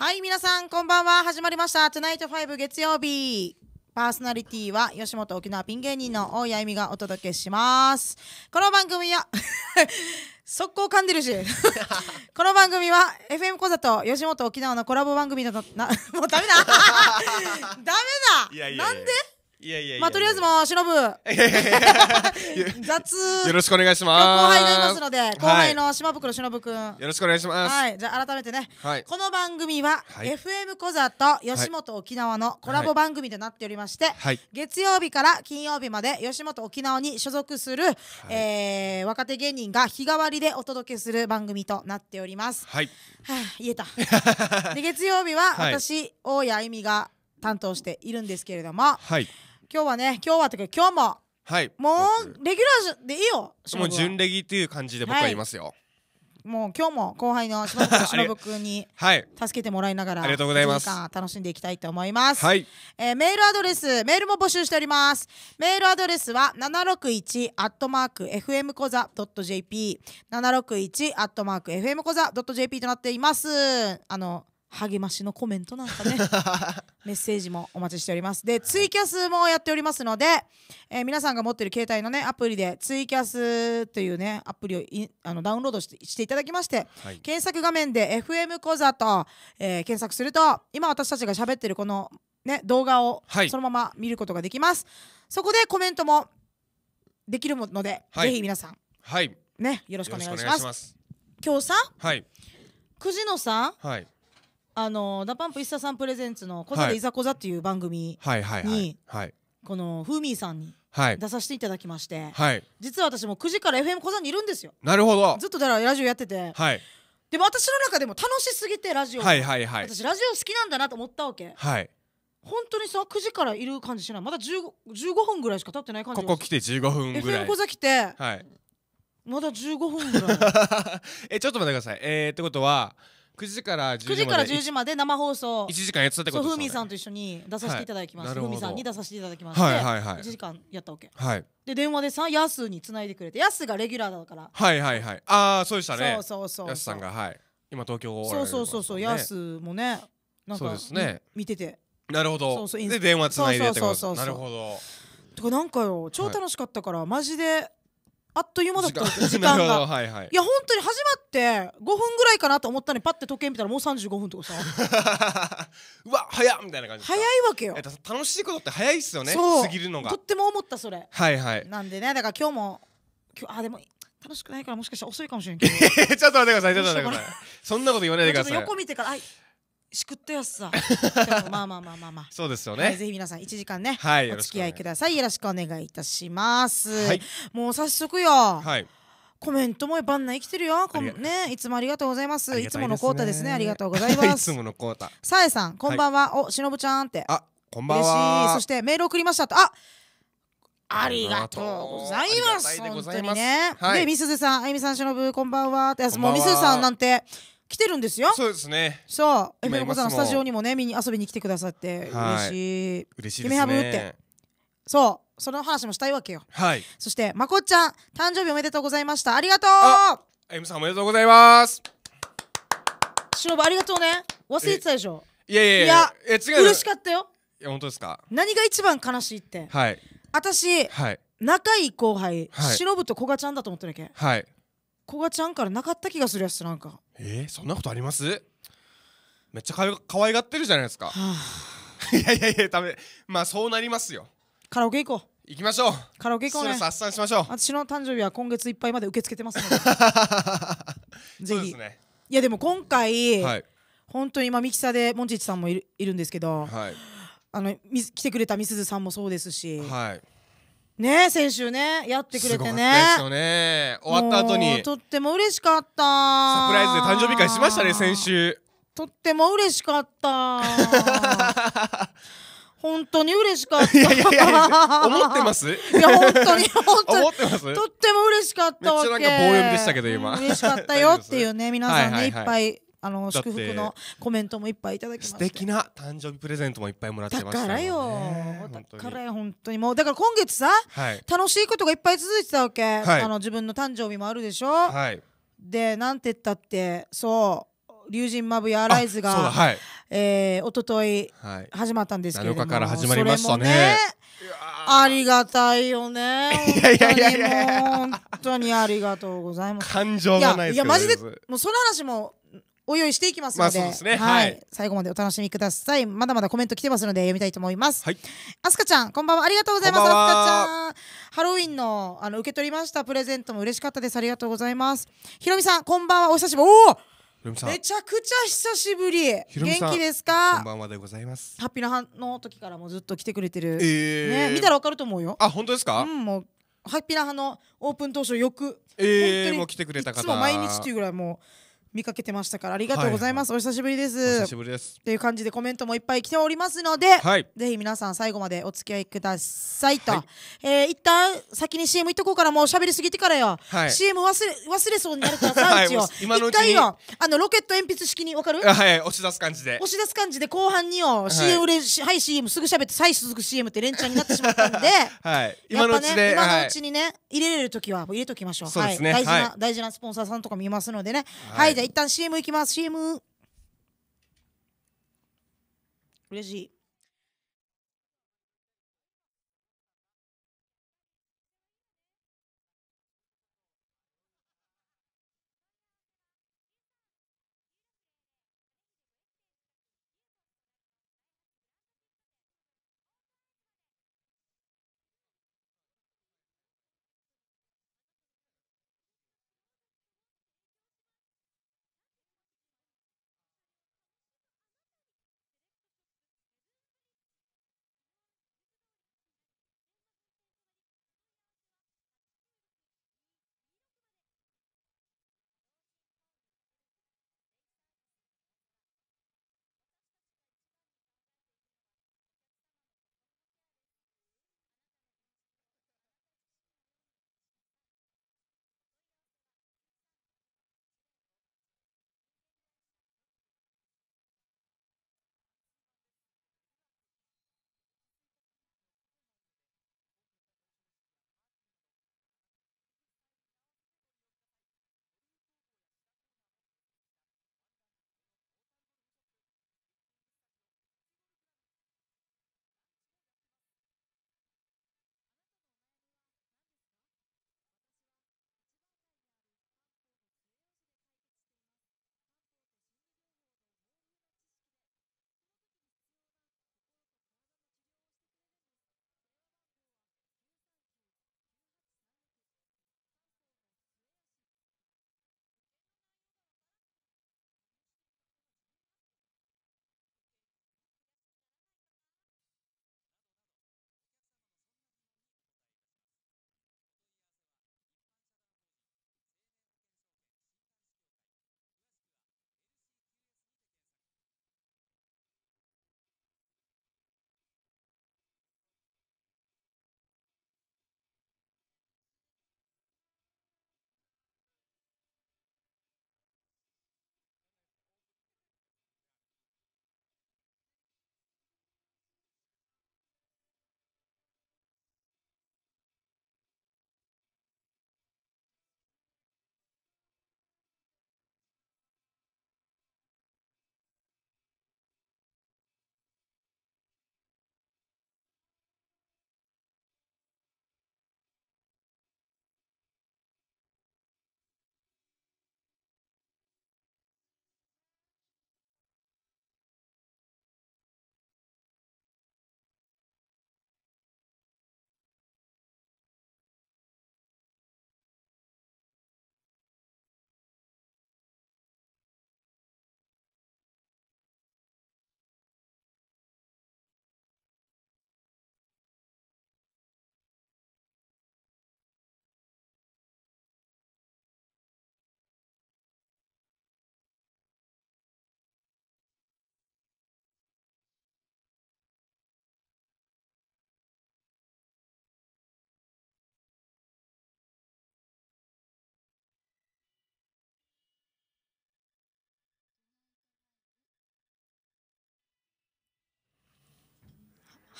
はい皆さんこんばんは始まりました「トゥナイト5月曜日」パーソナリティは吉本沖縄ピン芸人の大谷由美がお届けしますこの番組は 速攻噛んでるし この番組は FM 講座と吉本沖縄のコラボ番組のなもうダメだ ダメだいやいやいやなんでいやいやいやまあとりあえずもう忍ぶ 雑よろしくお願いします後輩がいますので、後輩の島袋忍くんよろしくお願いしますはいじゃあ改めてね、はい、この番組は、はい、FM 小座と吉本沖縄のコラボ番組となっておりまして、月曜日から金曜日まで吉本沖縄に所属する、はい、えー、若手芸人が日替わりでお届けする番組となっておりますはい、はあ、言えた で月曜日は私、大谷あゆみが担当しているんですけれどもはい今日はね今日はというか今日もはいもうレギュラーでいいよもう準レギっていう感じで僕はいますよ、はいもう今日も後輩の忍忍君にはい助けてもらいながら、ありがとうございます。楽しんでいきたいと思います。はい、えー、メールアドレス、メールも募集しております。メールアドレスは七六一アットマーク fm コザドット jp、七六一アットマーク fm コザドット jp となっています。あの励ましのコメントなんかね メッセージもお待ちしておりますでツイキャスもやっておりますので、えー、皆さんが持ってる携帯のねアプリでツイキャスというねアプリをいあのダウンロードしてしていただきまして、はい、検索画面で「FM 講座と」えー、検索すると今私たちが喋ってるこの、ね、動画をそのまま見ることができます、はい、そこでコメントもできるので、はい、ぜひ皆さん、はいね、よろしくお願いします今日さ、はい、9時のさ、はいあのダパンプ一茶さんプレゼンツの「こざでいざこざ」っていう番組にこのふーみーさんに出させていただきまして、はい、実は私も9時から FM こざにいるんですよなるほどずっとだからラジオやってて、はい、でも私の中でも楽しすぎてラジオ、はいはいはい、私ラジオ好きなんだなと思ったわけ、はい、本当にさ9時からいる感じしないまだ 15, 15分ぐらいしか経ってない感じここ来て15分ぐらい FM 小座来て、はい、まだ15分ぐらい えちょっと待ってくださいえー、ってことは9時から10時まで時時まで生放送1時間やってたってことですかふみさんと一緒に出させていただきますふみ、さんに出させていただきますはいはいはい1時間やったわけはいで電話でさやすにつないでくれてやすがレギュラーだからはいはいはいああそうでしたねそうそうそうやすさんがはい今東京そうそうそうそうやすもねなんかね見ててなるほどで電話つないでってことなるほどとかなんかよ超楽しかったからマジであっという間だったん時間が、いい、や本当に始まって5分ぐらいかなと思ったのにパッて時計見たらもう35分とかさ うわ早っみたいな感じ早いわけよ楽しいことって早いっすよね過ぎるのがとっても思ったそれはいはいなんでねだから今日も今日あでも楽しくないからもしかしたら遅いかもしれんけど ちょっと待ってくださいちょっと待ってくださいそんなこと言わないでください横見てからはいしくったやつさ まあまあまあまあまあそうですよね、ぜひ皆さん一時間ね、はい、お付き合いくださいよろしくお願いいたします、はい、もう早速よ、はい、コメントもバンナ生きてるよねいつもありがとうございます、ね、いつものコータですねありがとうございますいつものコータさえさんこんばんは、はい、おしのぶちゃんってあこんばんはそしてメール送りましたとあありがとうございます本当にね、はい、でみすずさんあゆみさんしのぶこんばんはってもうみすずさんなんて来てるんですよそうですねそうエフェムコさんのスタジオにもね見に遊びに来てくださって嬉しい嬉しい夢ってそうその話もしたいわけよはいそしてまこっちゃん誕生日おめでとうございましたありがとうエフムさんおめでとうございますしのぶありがとうね忘れてたでしょいやいやいやいやう嬉しかったよいや本当ですか何が一番悲しいってはい私、はい、仲いい後輩、しのぶとこがちゃんだと思ってるわけはいこがちゃんからなかった気がするやつなんかえー、そんなことありますめっちゃかわいがってるじゃないですか、はあ、いやいやいやダメまあそうなりますよカラオケ行こう行きましょうカラオケ行こうねストレス発散しましょう私の誕生日は今月いっぱいまで受け付けてますので ぜひ、ね、いやでも今回、はい、本当に今ミキサーでモンチッチさんもいるいるんですけど、はい、あの来てくれたみすずさんもそうですし、はい、ね先週ねやってくれてねすよね終わった後にとっても嬉しかったサプライズで誕生日会しましたね先週とっても嬉しかった 本当に嬉しかったいやいやいや思ってますいや本当に本当に思ってますとっても嬉しかったわけめっちゃなんか棒読みでしたけど今、嬉しかったよっていうね 皆さんね、はいはいはい、いっぱいあの祝福のコメントもいっぱいいただきまし素敵な誕生日プレゼントもいっぱいもらってました、ね、だからよだから本当にもうだから今月さ、はい、楽しいことがいっぱい続いてたわけ、はい、あの自分の誕生日もあるでしょ、はい、でなんて言ったってそう龍神マブやアライズがそうだ、い、え一昨日始まったんですけども、から始まりましたね、ね、ありがたいよね本当にありがとうございます感情がないですけどいやマジでもうその話もお用意していきますのでまあでね、はい、最後までお楽しみくださいまだまだコメント来てますので読みたいと思います、あすかちゃんこんばんはありがとうございますあすかちゃんハロウィンのあの受け取りましたプレゼントも嬉しかったですありがとうございますひろみさんこんばんはお久しぶりおおめちゃくちゃ久しぶり元気ですかこんばんはでございますハッピーなの時からもずっと来てくれてる、えー、ね見たらわかると思うよあ本当ですかうんもうハッピーなのオープン当初よくええー、もう来てくれた方いつも毎日っていうぐらいもう見かけてましたからありがとうございます、はいはい、お久しぶりですお久しぶりですっていう感じでコメントもいっぱい来ておりますので、はい、ぜひ皆さん最後までお付き合いくださいと、はい、えー、一旦先に CM いっとこうからもう喋りすぎてからよ、はい、CM 忘れ忘れそうになるからさ うちを、一回よあのロケット鉛筆式に分かるはい押し出す感じで押し出す感じで後半によ CM れ、はい、CM すぐ喋って再続く CM って連チャンになってしまったんで、はい、今のうちね、今のうちにね、入れれる時は入れときましょうそうですね、はい、大事な、大事なスポンサーさんとか見ますのでねはい、じゃ一旦 CM いきます CM 嬉しい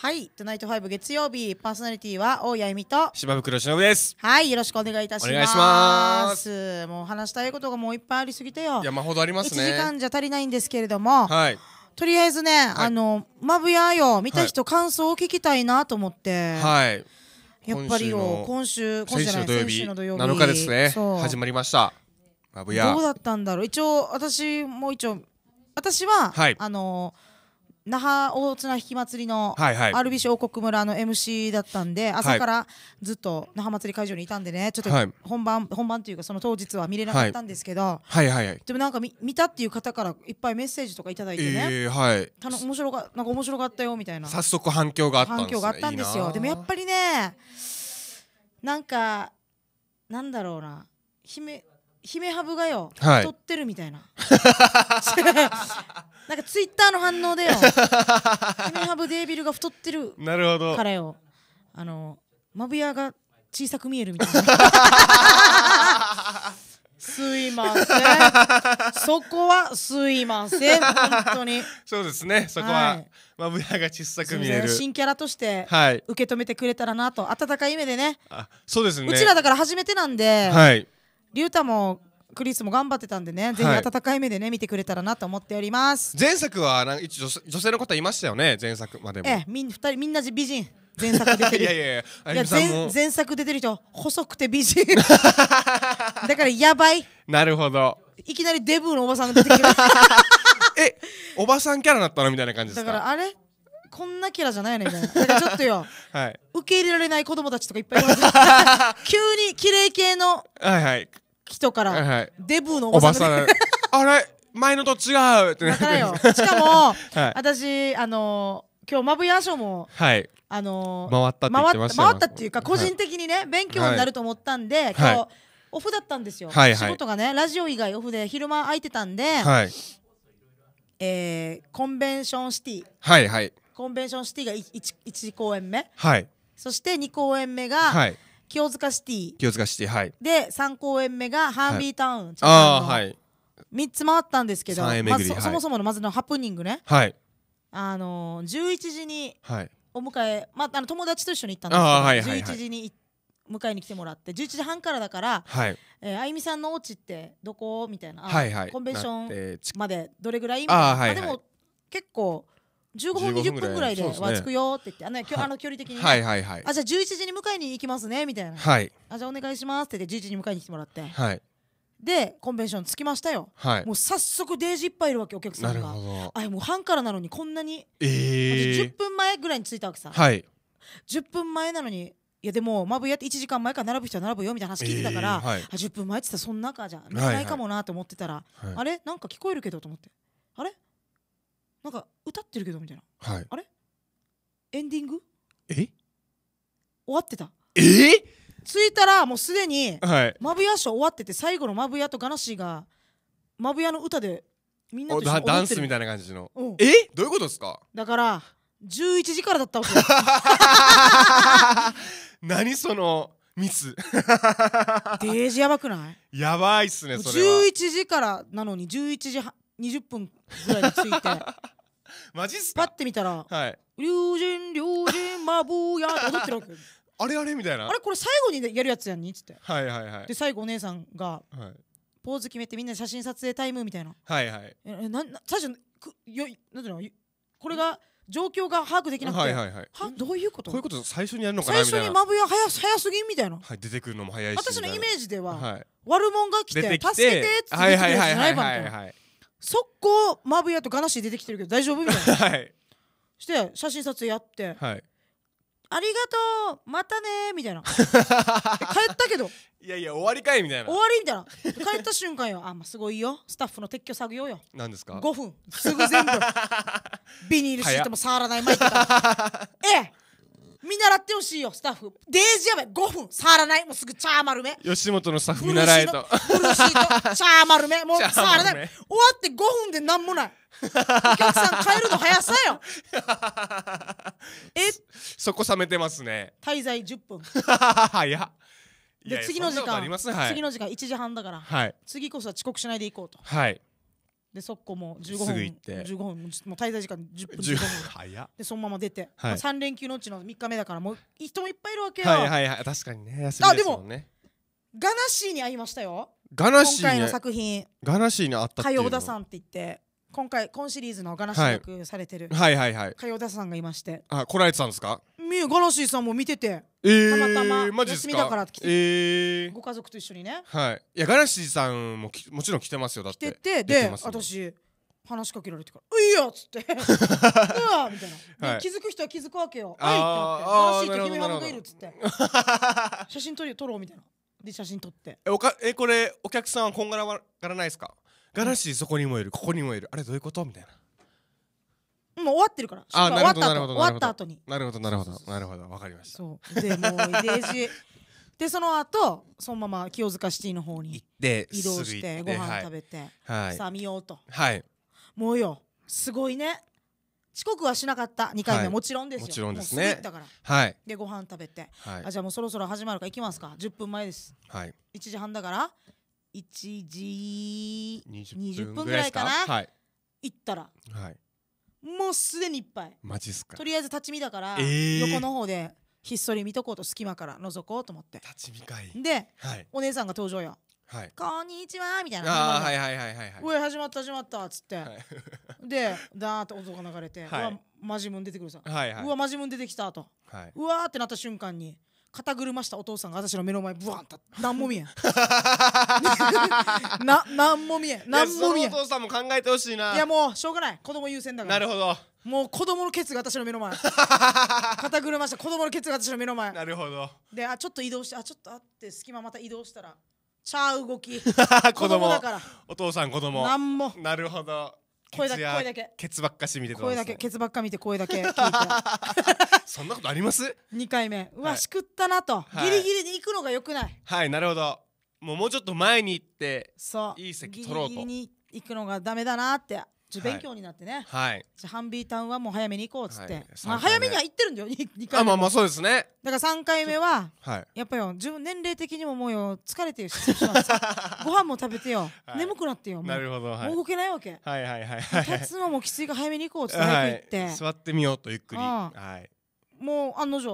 はい「トゥナイトファイブ月曜日パーソナリティは大谷由美と芝袋忍ですはいよろしくお願いいたしますお願いしますもう話したいことがもういっぱいありすぎてよ山ほどありますね1時間じゃ足りないんですけれどもはいとりあえずね、はい、あのマブヤよ見た人、感想を聞きたいなと思ってはいやっぱりよ今週今週じゃない先週の土曜日7日ですね始まりましたマブヤどうだったんだろう一応私も一応私は、はい、あのー那覇大綱引き祭りの RBC 王国村の MC だったんで朝からずっと那覇祭り会場にいたんでねちょっと本番、はい、本番というかその当日は見れなかったんですけど、はいはいはい、でもなんか見見たっていう方からいっぱいメッセージとか頂いてね、えー、はいたの面白がなんか面白かったよみたいな早速反響があったんです、ね、反響があったんですよでもやっぱりねなんかなんだろうな姫姫ハブがよ、はい、撮ってるみたいな なんかツイッターの反応でよ姫ハブデービルが太ってるなるほどからよあのマブヤが小さく見えるみたいな すいませんそこはすいません本当にそうですねそこは、はい、まぶやが小さく見える新キャラとして受け止めてくれたらなと温かい目でねあそうですねうちらだから初めてなんではい竜太もクリスも頑張ってたんでね、ぜひ温かい目でね見てくれたらなと思っております前作はなん一女女性の方いましたよね前作までもええみん人みんな美人前作出てる いやいやいや前前作出てる人細くて美人 だからやばいなるほどいきなりデブのおばさんが出てきま えおばさんキャラだったのみたいな感じですかだからあれこんなキャラじゃないねみたいなだからちょっとよ、はい、受け入れられない子供たちとかいっぱいいます 急に綺麗系の人から、はいはい、デブのおばさん あれ前のと違うってなからよしかも、はい、私あのー、今日マブヤーショーも、はいあのー、回ったって回ったっていうか個人的にね、はい、勉強になると思ったんで、今日、オフだったんですよ、はいはい、仕事がねラジオ以外オフで昼間空いてたんで、はい、えー、コンベンションシティはいはいコンベンションシティが 1, 公演目、はい、そして2公演目が、はい、清塚シティ清塚シティはいで3公演目がハービータウン、はい、ああはい3つ回ったんですけど、まず、あ、そもそものまずのハプニングね、はい、あのー、11時にお迎え、まあ、あの友達と一緒に行ったんですけど、はいはい11時に迎えに来てもらって11時半からだから、はいえー、あゆみさんのおちってどこみたいな、はいはい、コンベンションまでどれぐらいみたいな、あはいはい、でも結構15分20分ぐらいでわ着くよって言って、あのあの距離的に、ね、はいはいはいあじゃあ11時に迎えに行きますねみたいなはいあじゃあお願いしますって言って11時に迎えに来てもらってはいでコンベンション着きましたよ、はい、もう早速デージいっぱいいるわけお客さんがあもう半からなのにこんなに、えー、10分前ぐらいに着いたわけさ、はい、10分前なのにいやでもマブやって1時間前から並ぶ人は並ぶよみたいな話聞いてたから、えーはい、10分前って言ったらそんなかじゃないかもなと思ってたら、はいはい、あれなんか聞こえるけどと思ってあれなんか歌ってるけどみたいな、はい、あれエンディングえ終わってたえ着いたらもうすでにはいマブヤショー終わってて最後のマブヤとガナシーがマブヤの歌でみんなと一緒ダにダンスみたいな感じのうんえどういうことですかだから11時からだったわけよ 何そのミス デージやばくないやばいっすねもうそれは11時からなのに11時は20分ぐらいに着いて マジっすパッて見たらはい「龍神龍神マブヤ」って踊ってるわけ あれあれみたいなあれこれ最後にやるやつやんにっつってはいはいはいで最後お姉さんがポーズ決めてみんな写真撮影タイムみたいなはいはいえなんな最初くよいなんていうのこれが状況が把握できなくて、はいはいはいはどういうことこういうこと最初にやるのか最なみ初たいになマブヤ早す早すぎみたいなはい出てくるのも早いし私のイメージでは、はい悪者が来ててきて「助けて」っつって出てくるやじゃないばんといははい速攻マブヤとガナシ出てきてるけど大丈夫みたいな、はい、して写真撮影やって、はい、ありがとうまたねみたいな 帰ったけどいやいや終わりかいみたいな終わりみたいな帰った瞬間よあ、まあ、すごいよスタッフの撤去作業よ何ですか5分すぐ全部 ビニールシートも触らない前かええ見習ってほしいよスタッフデージやばい5分触らないもうすぐチャー丸め吉本のスタッフ見習えとブルーシートチャー丸め もう触らない終わって5分で何もないお客さん帰るの早さよ えそこ冷めてますね滞在10分早っで次の時間、はい、次の時間1時半だから、はい、次こそは遅刻しないでいこうとはいで速攻も15分すぐ行って15分もう滞在時間10分15分早でそのまま出て、はいまあ、3連休のうちの3日目だからもう人もいっぱいいるわけよ、はいはいはい確かにね休みですもんねガナシーに会いましたよガナシー今回の作品ガナシーに会ったっていうの田さんって言って今回今シリーズのガナシー役されてる、はい、はいはいはい火曜田さんがいましてあ来られてたんですかみガラシーさんも見てて、えー、たまたま休みだから来て、えー、ご家族と一緒にねはいいやガラシーさんももちろん来てますよだって来ててで私話しかけられてから「ういよ!」っつって「うわ!」みたいな、はい、気づく人は気づくわけよ「はい!」ってなって「ガラシーと君ハムがいる」っつって「写真撮りよ撮ろう」みたいなで写真撮ってえおかえこれお客さんはこんがらがらないですかガラシーそこにもいるここにもいるあれどういうことみたいなもう終わってるから終わった終わった後になるほどなるほどなるほどわかりましたそうでもう遺伝でその後そのまま清塚シティの方に移動してご飯食べて、はい、さあ見ようとはいもうよすごいね遅刻はしなかった2回目、もちろんですよもちろんですね行からはいでご飯食べて、はい、あじゃあもうそろそろ始まるから行きますか10分前ですはい1時半だから1時20分ぐらいかな、はい、行ったらはいもうすでにいっぱいマジっすかとりあえず立ち見だから、えー、横の方でひっそり見とこうと隙間から覗こうと思って立ち見会で、はい、お姉さんが登場よはい、こんにちはみたいなあはいはいはいはいはいおい始まった始まったっつって、はい、でダーッと音が流れて、はい、うわマジムン出てくるさ、はいはい、うわマジムン出てきたと、はい、うわってなった瞬間に肩車したお父さんが私の目の前ブワンた何も見えん な何も見えん何も見えんお父さんも考えてほしいないやもうしょうがない子供優先だからなるほどもう子供のケツが私の目の前 肩車した子供のケツが私の目の前なるほどであちょっと移動してあちょっとあって隙間また移動したらちゃう動き 子供だからお父さん子供何もなるほど声だけ声だけケツばっかし見てた声だねけケツばっか見て声だけ聞いて そんなことあります2回目うわ、しくったなと、はいギリギリで行くのがよくないはいなるほどもうもうちょっと前に行ってそういい席取ろうとギリギリに行くのがダメだなってち勉強になってね、はい、じゃハンビータウンはもう早めに行こうっつって、はい、まあ、早めには行ってるんだよ 2, 回あまあまあそうですねだから3回目は、はい、やっぱよ自分年齢的にももうよ疲れてるし ご飯も食べてよ、はい、眠くなってよなるほど、はい、もう動けないわけはいはいはいい立つのもきついから早めに行こうっつって早く行って、座ってみようとゆっくりはいもう案の定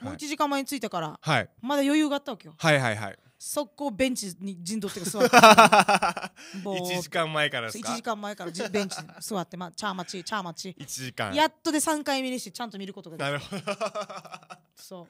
もう1時間前に着いたから、はい、まだ余裕があったわけよはいはいはい速攻ベンチに陣取って座って1 時間前からですか1時間前からベンチに座って、まあ、チャーマチチャーマチ1時間やっとで3回目にしてちゃんと見ることができなるほどそうい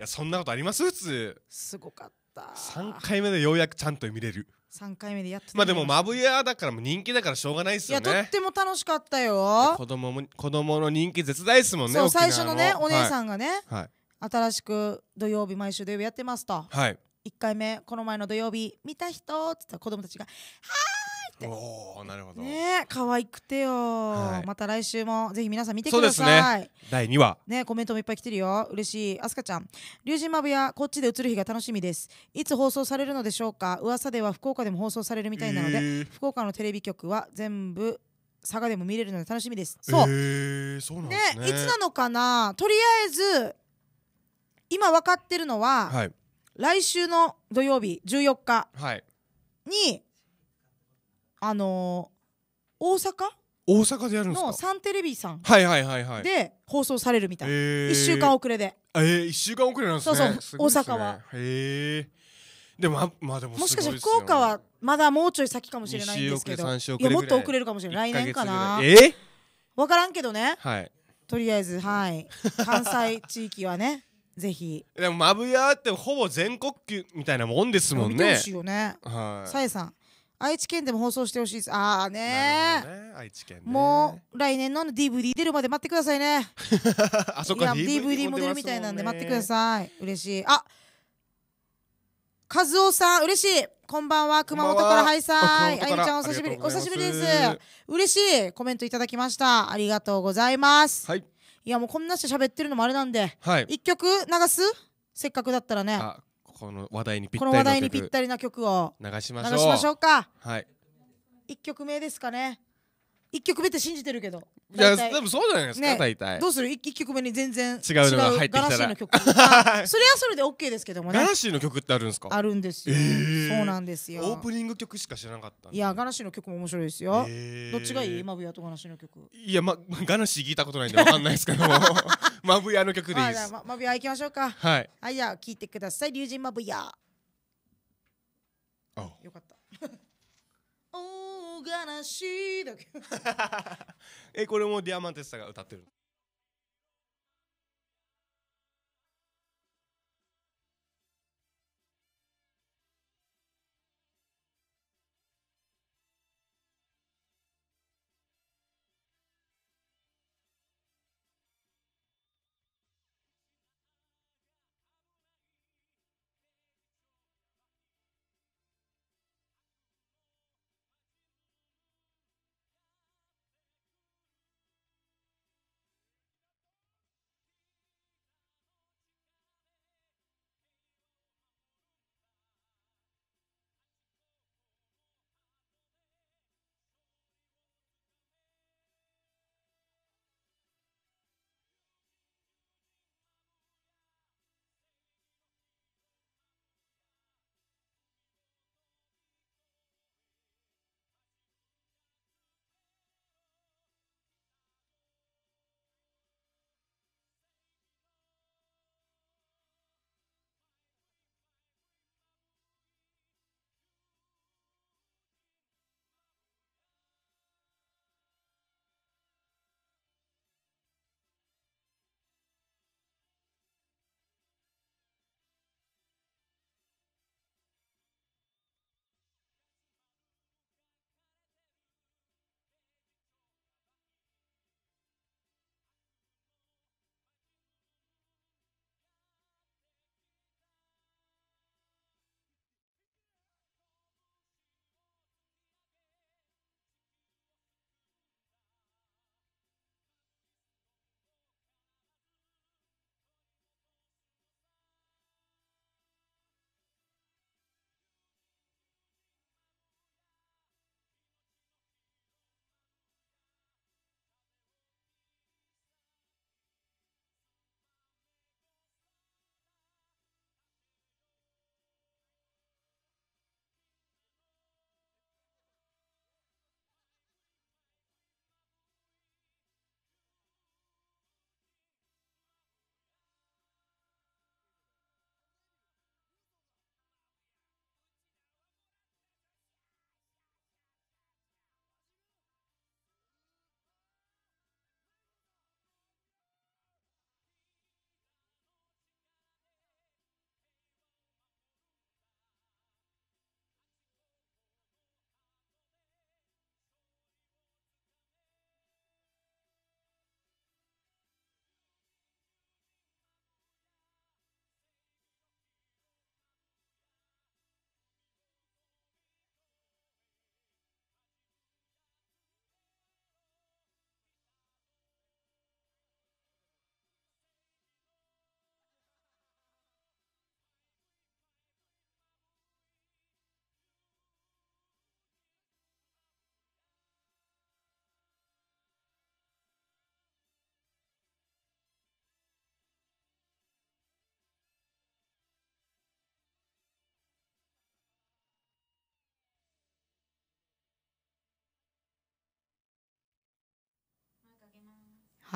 やそんなことあります普通すごかった3回目でようやくちゃんと見れる3回目でやっとまあでもマブヤだからも人気だからしょうがないですよねいやとっても楽しかったよ子供も子供の人気絶大ですもんねそう最初のねお姉さんがね、はい、新しく土曜日毎週土曜日やってますとはい1回目この前の土曜日見た人っつったら子供たちが「はーい!」っておーなるほどね可愛くてよ、はい、また来週もぜひ皆さん見てください、ね、第2話ねコメントもいっぱい来てるよ嬉しいあすかちゃん「龍神まぶやこっちで映る日が楽しみですいつ放送されるのでしょうか噂では福岡でも放送されるみたいなので、えー、福岡のテレビ局は全部佐賀でも見れるので楽しみですそうえー、そうなんですね、ね、いつなのかなとりあえず今分かってるのは、はい来週の土曜日14日はいにあのー大阪大阪でやるんですかのサンテレビさんはいはいはいはいで放送されるみたい、え1週間遅れでえー、1週間遅れなんですねそうそうね大阪はへえでもままあでももしかして福岡はまだもうちょい先かもしれないんですけど週遅れ3週遅いれやぐもらいっと遅れるかもしれない来年かなえー、分からんけどねはいとりあえずはい関西地域はねぜひでもマブヤってほぼ全国級みたいなもんですもんね見てよねはいさえさん愛知県でも放送してほしいですああねね愛知県、ね、もう来年の DVD 出るまで待ってくださいね あそこ DVD も出るみたいなんで待ってください嬉しいあ和夫さん嬉しいこんばんは熊本からハイサイあゆちゃんお久しぶりお久しぶりです嬉しいコメントいただきましたありがとうございますはいいやもうこんなして喋ってるのもあれなんで、はい、1曲流すせっかくだったらねこの話題にぴったりな曲を流しましょうかはい1曲目ですかね一曲目って信じてるけどいやでもそうじゃないですか、ね、大体どうする一曲目に全然違うのが入ってきたらガラシーの曲 それはそれで OK ですけどもねガラシーの曲ってあるんですかあるんですよ、えー、そうなんですよオープニング曲しか知らなかったいやガラシーの曲も面白いですよ、えー、どっちがいいマブヤとガラシーの曲いやまガラシー聞いたことないんでわかんないですけども マブヤの曲でいいです、まあ、マブヤ行きましょうかはい、はい、じゃあ聴いてください龍神マブヤあよかった大悲しいだけ えこれもディアマンテスさんが歌ってる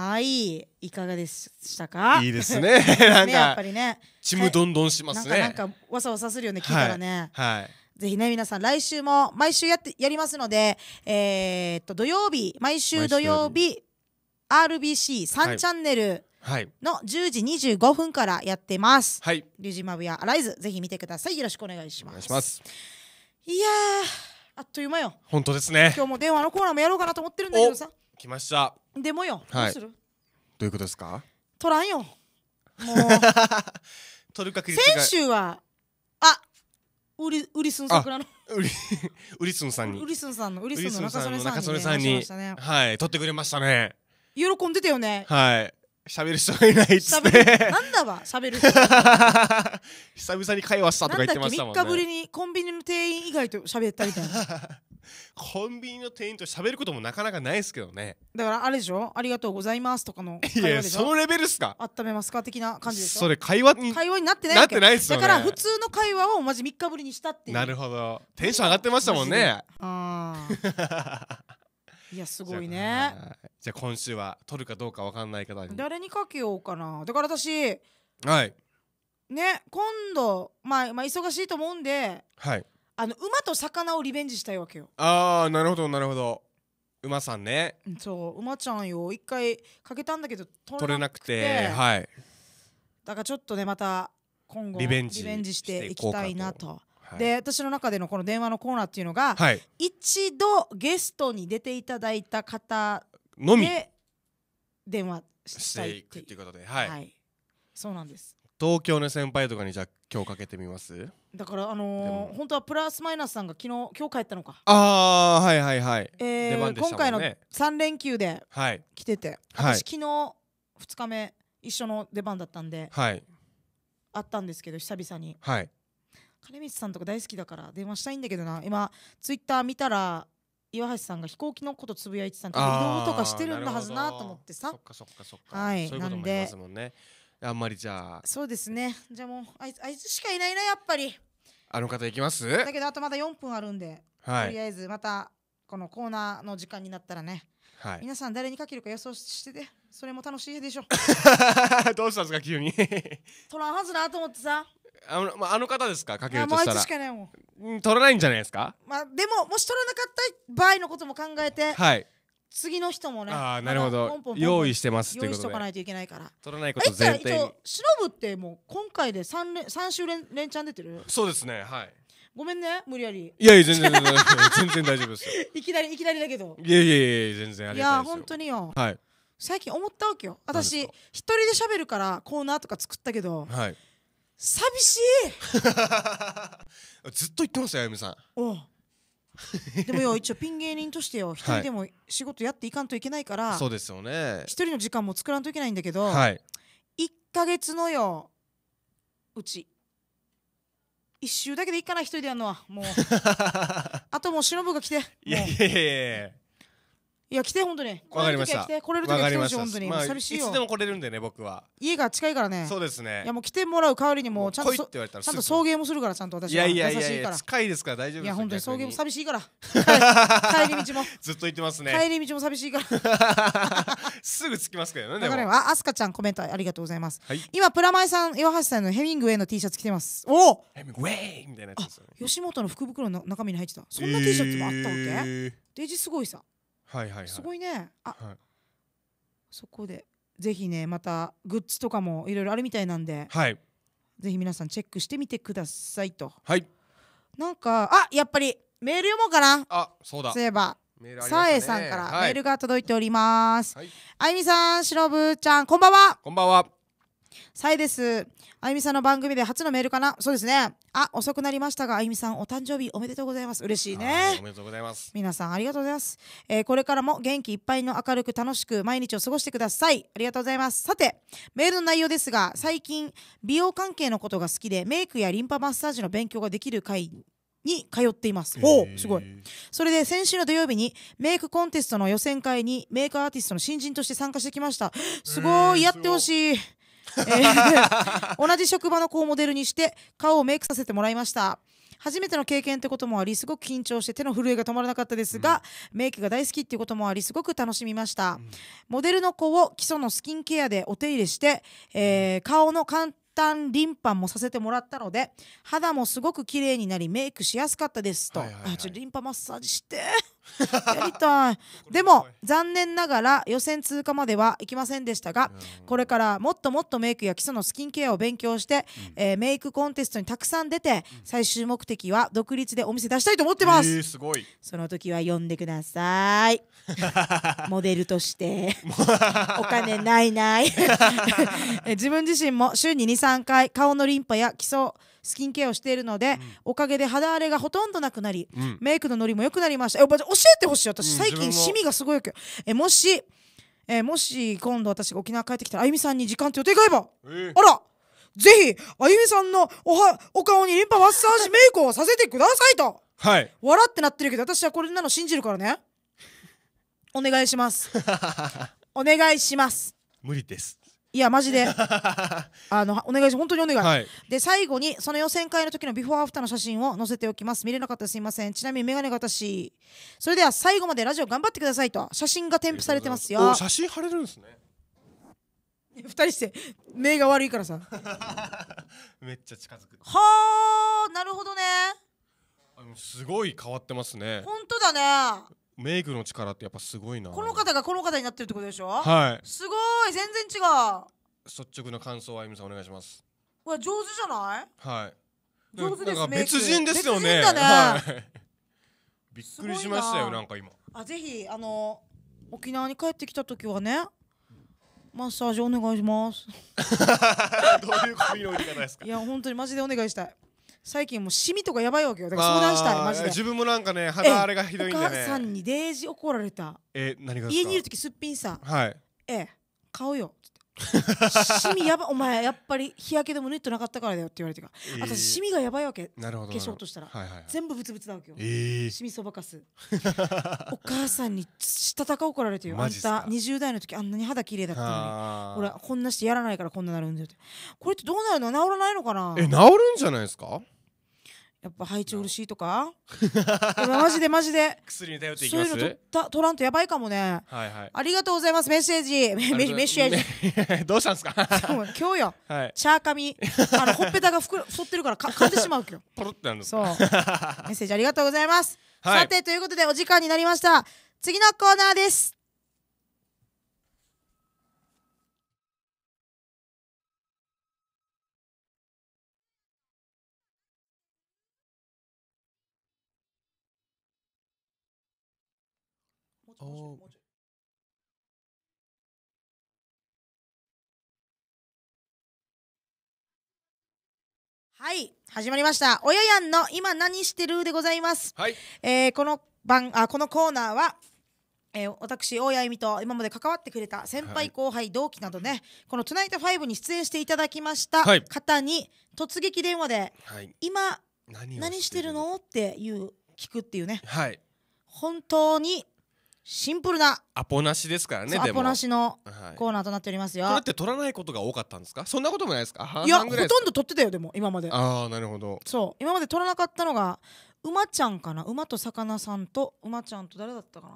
はいいかがでしたかいいですね なんか、ね、やっぱりねちむどんどんしますねなんかわさわさするよね聞いたらね、はい、はいぜひね、皆さん来週も毎週やって、やりますので、えー、っと、土曜日、毎週土曜日、RBC3 チャンネルの10時25分からやってます。はい。リュウジマブやアライズ、ぜひ見てください。よろしくお願いします。お願いします。いやあっという間よ。本当ですね。今日も電話のコーナーもやろうかなと思ってるんだけどさ。来ました。でもよ、はい、どうするどういうことですか取らんよもう 取る確率が先週はあウリウリスン桜のウリ ウリスンさんにウリスンさんのウリスンの中曽根さんに,、さんにはい取ってくれましたね喜んでたよねはい喋る人がいないっってなんだわ喋る人 久々に会話したとか言ってましたもんね3日ぶりにコンビニの店員以外と喋ったみたいなコンビニの店員と喋ることもなかなかないですけどねだからあれでしょありがとうございますとかの いやそのレベルっすか温めますか的な感じでしょそれ会話に会話になってないなってないっすよ、ね、だから普通の会話をマジ3日ぶりにしたってなるほどテンション上がってましたもんねああいやすごいね じゃあ今週は取るかどうか分かんない方に誰にかけようかなだから私はいね今度、まあ、まあ忙しいと思うんではいあの馬と魚をリベンジしたいわけよああなるほどなるほど馬さんねそう馬ちゃんよ一回かけたんだけど取れなくてはいだからちょっとねまた今後リベンジしていきたいなと。はい、で私の中でのこの電話のコーナーっていうのが、はい、一度ゲストに出ていただいた方のみ電話したいっていうことで、はい、はい、そうなんです東京の先輩とかにじゃあ今日かけてみますだからあのー、本当はプラスマイナスさんが昨日今日帰ったのかああはいはいはい、えー、ね、今回の3連休で来てて、はい、私昨日2日目一緒の出番だったんで、はい、あったんですけど久々に、はい、金光さんとか大好きだから電話したいんだけどな今ツイッター見たら岩橋さんが飛行機のことつぶやいてたんで移動とかしてるんだはずなと思ってさそっかそっかそっか、はい、そういうこともありますもんねあんまりじゃあそうですねじゃあもうあいつあいつしかいないなやっぱりあの方いきますだけどあとまだ4分あるんで、はい、とりあえずまたこのコーナーの時間になったらね、はい、皆さん誰にかけるか予想しててそれも楽しいでしょ どうしたんですか急に 取らんはずなと思ってさあの,、まあ、あの方ですかかけるとしたらあいつしかないもん取らないんじゃないですか、まあ、でももし取らなかった場合のことも考えてはい次の人もねああなるほど用意してますってうことで用意しとかないといけないから取らないこと前提にえしのぶってもう今回で連週連連チャン出てるそうですねはいごめんね無理やりいやいや全然全然大丈夫ですよ いきなりいきなりだけどいやいやいや全然ありがたいですよいや本当によはい最近思ったわけよ私一人で喋るからコーナーとか作ったけどはい寂しい ずっと言ってますよあゆみさんおう でもよ一応ピン芸人としてよ一人でも仕事やっていかんといけないから、そうですよね一人の時間も作らんといけないんだけど、はい、1か月のようち一週だけでいいかな一人でやるのはもう あともう忍が来ていやいやいやいや来て本当にわかりました来れる時は来てほしい本当に、まあ、寂しいよいつでも来れるんでね僕は家が近いからねそうですねいやもう来てもらう代わりにもちゃんとちゃんと送迎もするからちゃんと私はいやいやいやいや近いですから大丈夫ですいや本当に送迎も寂しいから 帰り道もずっと言ってますね帰り道も寂しいから すぐ着きますけどねああすかちゃんコメントありがとうございます、はい、今プラマイさん岩橋さんのヘミングウェイの T シャツ着てますおおヘミングウェイみたいなやつね吉本の福袋の中身に入ってたそんな T シャツもあったわけ、えー、デジすごいさはいはいはいすごいねあ、はい、そこでぜひねまたグッズとかもいろいろあるみたいなんで、はい、ぜひ皆さんチェックしてみてくださいとはいなんかあやっぱりメール読もうかなあそうだそういえばさえ、ね、さんからメールが届いております、はい、あゆみさんしのぶちゃんこんばんはこんばんはさいです。あゆみさんの番組で初のメールかなそうですね。あ、遅くなりましたが、あゆみさんお誕生日おめでとうございます。嬉しいね。おめでとうございます。皆さんありがとうございます。えー、これからも元気いっぱいの明るく楽しく毎日を過ごしてください。ありがとうございます。さて、メールの内容ですが、最近美容関係のことが好きで、メイクやリンパマッサージの勉強ができる会に通っています。おすごい。それで先週の土曜日にメイクコンテストの予選会にメイクアーティストの新人として参加してきました。すごい、やってほしい。え 同じ職場の子をモデルにして顔をメイクさせてもらいました初めての経験ってこともありすごく緊張して手の震えが止まらなかったですが、うん、メイクが大好きっていうこともありすごく楽しみました、うん、モデルの子を基礎のスキンケアでお手入れして、えー、顔の簡単リンパもさせてもらったので肌もすごく綺麗になりメイクしやすかったですと、はいはいはい、リンパマッサージしてやりたいでも残念ながら予選通過まではいきませんでしたがこれからもっともっとメイクや基礎のスキンケアを勉強して、うん、えー、メイクコンテストにたくさん出て、うん、最終目的は独立でお店出したいと思ってます、えー、すごいその時は呼んでください モデルとして お金ないない 自分自身も週に23回顔のリンパや基礎スキンケアをしているので、うん、おかげで肌荒れがほとんどなくなり、うん、メイクのノリも良くなりましたえおば教えてほしい私最近シミがすごいよえもしえもし今度私が沖縄帰ってきたらあゆみさんに時間と予定が合えば、えー、あらぜひあゆみさんのおはお顔にリンパマッサージメイクをさせてくださいと、はい、笑ってなってるけど私はこれなの信じるからねお願いします お願いします無理ですいやマジで あのお願いし本当にお願い、はい、で最後にその予選会の時のビフォーアフターの写真を載せておきます見れなかったらすいませんちなみにメガネが私それでは最後までラジオ頑張ってくださいと写真が添付されてますよ写真貼れるんですね2人して目が悪いからさ めっちゃ近づくはあなるほどねすごい変わってますね本当だねメイクの力ってやっぱすごいなこの方がこの方になってるってことでしょはいすごい全然違う率直な感想はあゆみさんお願いしますこ上手じゃないはい上手です別人ですよね、ね、はい、びっくりしましたよなんか今あぜひあの沖縄に帰ってきた時はねマッサージお願いします どういう首の言い方ですかいや本当にマジでお願いしたい最近もうシミとかやばいわけよだから相談したいマジで自分もなんかね肌荒れがひどいんで、ね、お母さんにデージ怒られたえ何が家にいる時すっぴんさ「はい、え買うよ」ってシミやば お前やっぱり日焼けでも塗ってなかったからだよって言われてかえー、私シミがやばいわけなるほど化粧としたら、はいはいはい、全部ブツブツなわけよ、えー、シミそばかす お母さんにしたたか怒られてよあんた20代の時あんなに肌綺麗だったのに俺こんなしてやらないからこんななるんだよってこれってどうなるの治らないのかなえ治るんじゃないですかやっぱ配置うるしいとかマジでマジで薬に頼っていきますそういうのと取らんとやばいかもね、はいはい、ありがとうございますメッセージメッセージ どうしたんですか今日よ、はい、チャーカミあのほっぺたがふく太ってるからか噛んでしまうけどポロってなるそうメッセージありがとうございます、はい、さてということでお時間になりました次のコーナーですもうちょい。はい、始まりました。親やんの今何してるでございます。はい、えー、この番あこのコーナーは。えー、私大谷美と今まで関わってくれた先輩後輩同期などね、はい、この「トゥナイトファイブに出演していただきました方に突撃電話で「はい、今何してるの?」っていう聞くっていうね、はい、本当にシンプルなアポなしですからねアポなしのコーナーとなっておりますよ、はい、これって取らないことが多かったんですかそんなこともないですかいやほとんど取ってたよでも今までああなるほどそう今まで取らなかったのが馬ちゃんかな馬と魚さんと馬ちゃんと誰だったかな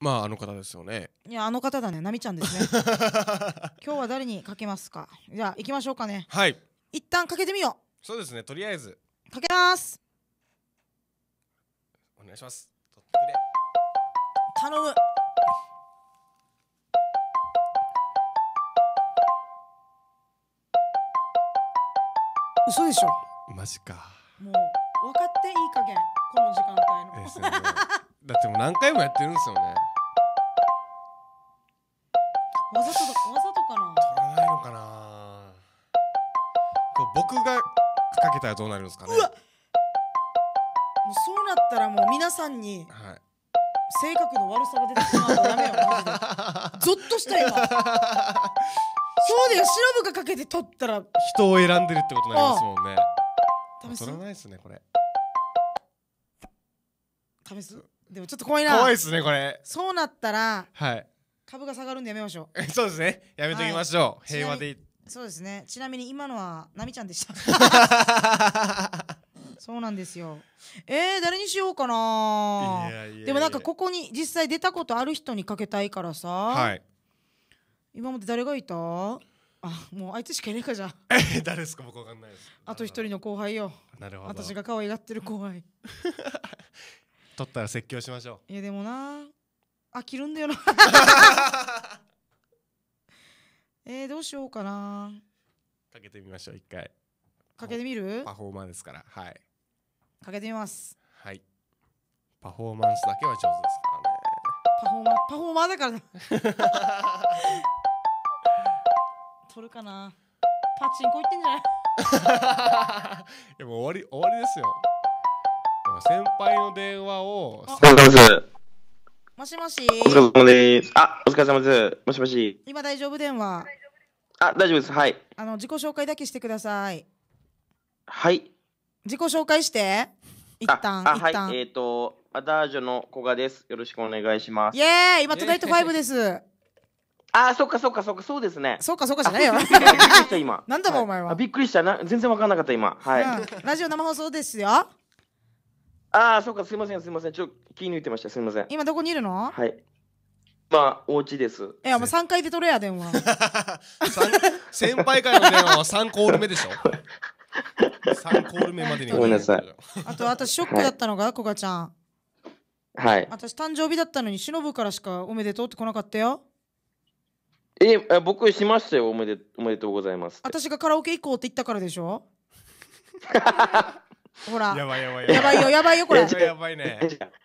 まああの方ですよねいやあの方だねなみちゃんですね 今日は誰にかけますかじゃあ行きましょうかねはい一旦かけてみようそうですねとりあえずかけますお願いします取ってくれ頼む嘘でしょマジかもう分かっていい加減この時間帯の、ですねだってもう何回もやってるんですよねわざとだわざとかな取らないのかなこ僕がかけたらどうなるんですかねもうそうなったらもう皆さんにはい性格の悪さが出てしまうとダメよマジでゾッとしたよ。そうだよ忍がかけて取ったら人を選んでるってことになりますもんね試す取らないですねこれ試すでもちょっと怖いな怖いですねこれそうなったらはい株が下がるんでやめましょうそうですねやめときましょう、はい、平和でそうですねちなみに今のはナミちゃんでした そうなんですよえー、誰にしようかなでもなんかここに実際出たことある人にかけたいからさ、はい、今まで誰がいたあもうあいつしかいないかじゃえ誰ですか僕わかんないですあと一人の後輩よなるほど私が可愛がってる後輩 取ったら説教しましょういやでもな飽きるんだよな えー、どうしようかなかけてみましょう一回かけてみるパフォーマーですからはいかけてみますはいパフォーマンスだけは上手ですからねパフォーマパフォーマーだからな 取るかなパチンコ行ってんじゃない いやもう終わり終わりですよでも先輩の電話をお疲れ様ですもしもしお疲れ様ですあお疲れ様ですもしもし今大丈夫電話あ大丈夫ですはいあの自己紹介だけしてくださいはい自己紹介して一旦あ一旦、はい、えっ、ー、とアダージョの古賀ですよろしくお願いしますイエーイ今トナイトファイブですあそっかそっかそっかそうですねそっかそっかじゃないよびっくりした今なんだかお前は、はい、びっくりした な全然わかんなかった今はい、うん、ラジオ生放送ですよああそっかすいませんすいませんちょ気抜いてましたすいません今どこにいるのはいまあ、お家です。いやもう三回で取れや電話。先輩からの電話は三コール目でしょ3コール目までに。ごめんなさい。あと、私、ショックだったのが、こがちゃん。はい。私、誕生日だったのに、しのぶからしかおめでとうってこなかったよ。え僕しましたよおめで、おめでとうございます。私がカラオケ行こうって言ったからでしょ ほら。やばいやばいやばい。よ、やばいよ、これ。やばいね。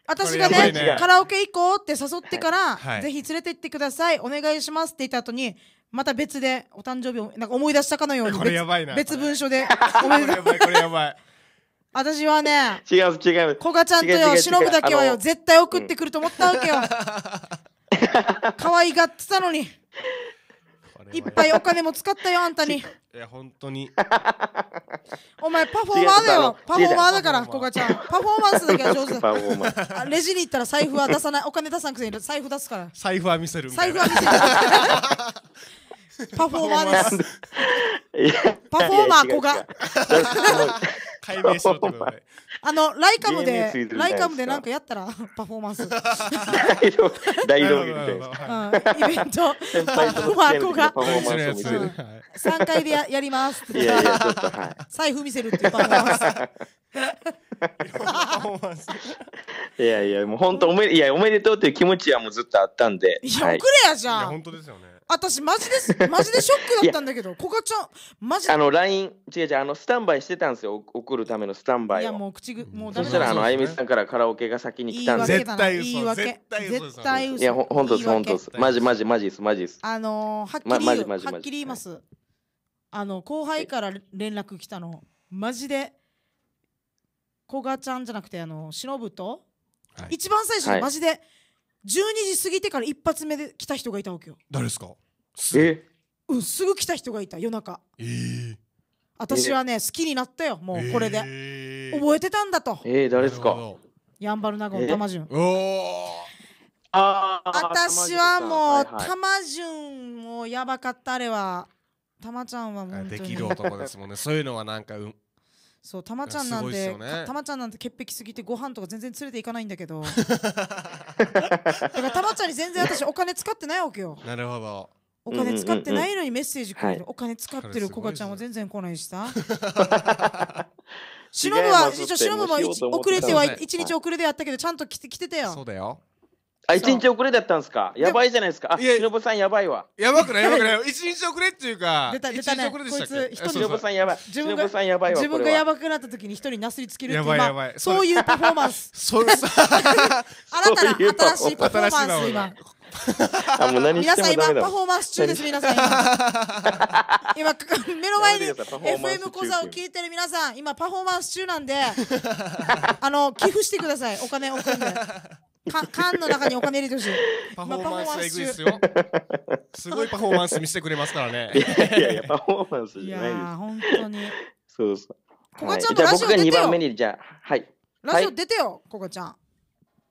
私がね、ね、カラオケ行こうって誘ってから、はい、ぜひ連れて行ってください、お願いしますって言った後に、また別でお誕生日をなんか思い出したかのようにこれやばいな別文書でおめでとうこれやばいこれやばい私はね違う違う古賀ちゃんとよ忍ぶだけはよ絶対送ってくると思ったわけよ、うん、可愛がってたのにいっぱいお金も使ったよあんたに いや本当にお前パフォーマーだよパフォーマーだからコ賀ちゃんパフォーマンスだけは上手だレジに行ったら財布は出さないお金出さなくて財布出すから財布は見せる財布は見せるパフォーマーです。パフォーマー子が。解明しろとで。あの、ライカムで、ライカムでなんかやったら、パフォーマンス。大道芸みイベント、パフォーマー子が。3回でやりますって。財布見せるっていうパフォーマンス。いやいや、もう本当おめ、いや、おめでとうという気持ちはもうずっとあったんで。いや、くれやじゃん。本当ですよね。私マジです マジでショックだったんだけどここちゃんマジあの LINE 違う違うあのスタンバイしてたんですよ送るためのスタンバイいやもう口ぐもうそしたらあのあゆみさんからカラオケが先に来たんで絶対嘘言い訳絶対嘘いやほ本当です本当ですマジマジマジですマジですあのー、はっきり言う、ま、はっきり言います、はい、あの後輩から連絡来たのマジで古賀ちゃんじゃなくてあの忍と、はい、一番最初にマジで、12時過ぎてから一発目で来た人がいたわけよ誰ですかえうんすぐ来た人がいた夜中えー、私はね好きになったよもうこれで、えー、覚えてたんだとえー、誰ですかやんばるなごの玉あ。ああ私はもう、たまじゅんもやばかったあれは。たまちゃんはもうできる男ですもんね。そういうのはなんかうそうたまちゃんなんで、たまちゃんなんて潔癖すぎてご飯とか全然連れていかないんだけど だからたまちゃんに全然私お金使ってないわけよなるほどお金使ってないのにメッセージくれる、うんうんうん、お金使ってるこがちゃんは全然来ないしさ 忍は一のぶも遅れては一日遅れでやったけどちゃんと来て来てたよそうだよあ、一日遅れだったんですか。やばいじゃないですか。あ、やしのぶさんやばいわ。やばくないやばくない 一日遅れっていうか出た出たねこいつ一人しのぶさんやばい。自分がやばくなった時に人になすりつけるっていうやばいやばいそういうパフォーマンス そう 新たな新しいパフォーマンス今皆さん今パフォーマンス中です皆さん今目の前にー FM 講座を聞いてる皆さん今パフォーマンス中なんであの寄付してくださいお金送るんでか缶の中にお金入れてほしい パフォーマンスいですよすごいパフォーマンス見せてくれますからねいやいやパフォーマンスじゃないですいや本当にそうそうここちゃんのラジオ出てよ、じゃあはいラジオ出てよ、コい、ここちゃん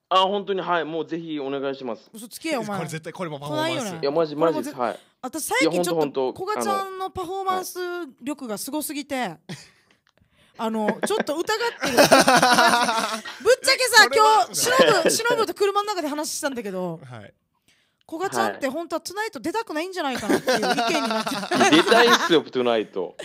あ本当にはいもうぜひお願いします嘘つけよお前これ絶対これもパフォーマンス、いやマジマジですはい私最近ちょっとこがちゃんのパフォーマンス力がすごすぎて、あのちょっと疑ってる ぶっちゃけさ今日忍ぶ忍ぶと車の中で話したんだけど、はい、古賀ちゃんって本当はトゥナイト出たくないんじゃないかなっていう意見になって出たいっすよトゥナイト